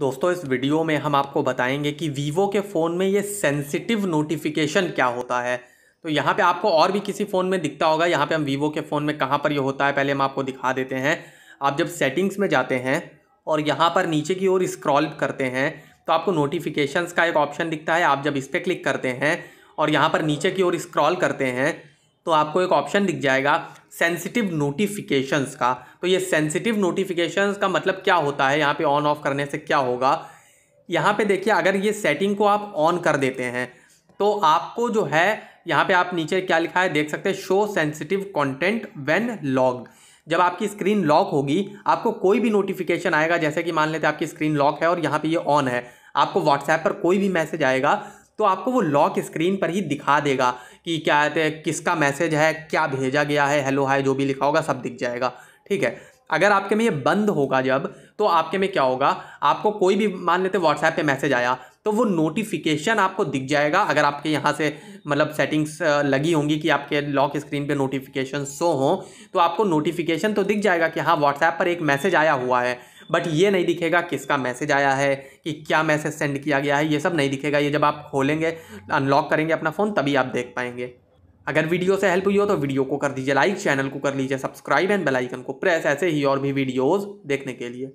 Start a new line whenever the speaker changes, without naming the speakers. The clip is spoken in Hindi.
दोस्तों इस वीडियो में हम आपको बताएंगे कि वीवो के फ़ोन में ये सेंसिटिव नोटिफिकेशन क्या होता है तो यहाँ पे आपको और भी किसी फ़ोन में दिखता होगा यहाँ पे हम वीवो के फ़ोन में कहाँ पर ये होता है पहले हम आपको दिखा देते हैं आप जब सेटिंग्स में जाते हैं और यहाँ पर नीचे की ओर स्क्रॉल करते हैं तो आपको नोटिफिकेशन का एक ऑप्शन दिखता है आप जब इस पर क्लिक करते हैं और यहाँ पर नीचे की ओर स्क्रॉल करते हैं तो आपको एक ऑप्शन दिख जाएगा सेंसिटिव नोटिफिकेशंस का तो ये सेंसिटिव नोटिफिकेशंस का मतलब क्या होता है यहाँ पे ऑन ऑफ करने से क्या होगा यहाँ पे देखिए अगर ये सेटिंग को आप ऑन कर देते हैं तो आपको जो है यहाँ पे आप नीचे क्या लिखा है देख सकते हैं show sensitive content when logged जब आपकी स्क्रीन लॉक होगी आपको कोई भी नोटिफिकेशन आएगा जैसे कि मान लेते हैं आपकी स्क्रीन लॉक है और यहाँ पर ये ऑन है आपको व्हाट्सएप पर कोई भी मैसेज आएगा तो आपको वो लॉक स्क्रीन पर ही दिखा देगा कि क्या कहते हैं किसका मैसेज है क्या भेजा गया है हेलो हाय जो भी लिखा होगा सब दिख जाएगा ठीक है अगर आपके में ये बंद होगा जब तो आपके में क्या होगा आपको कोई भी मान लेते व्हाट्सएप पे मैसेज आया तो वो नोटिफिकेशन आपको दिख जाएगा अगर आपके यहाँ से मतलब सेटिंग्स लगी होंगी कि आपके लॉक स्क्रीन पे नोटिफिकेशन शो हो तो आपको नोटिफिकेशन तो दिख जाएगा कि हाँ व्हाट्सएप पर एक मैसेज आया हुआ है बट ये नहीं दिखेगा किसका मैसेज आया है कि क्या मैसेज सेंड किया गया है ये सब नहीं दिखेगा ये जब आप खोलेंगे अनलॉक करेंगे अपना फ़ोन तभी आप देख पाएंगे अगर वीडियो से हेल्प हुई हो तो वीडियो को कर दीजिए लाइक चैनल को कर लीजिए सब्सक्राइब एंड बेलाइकन को प्रेस ऐसे ही और भी वीडियोज़ देखने के लिए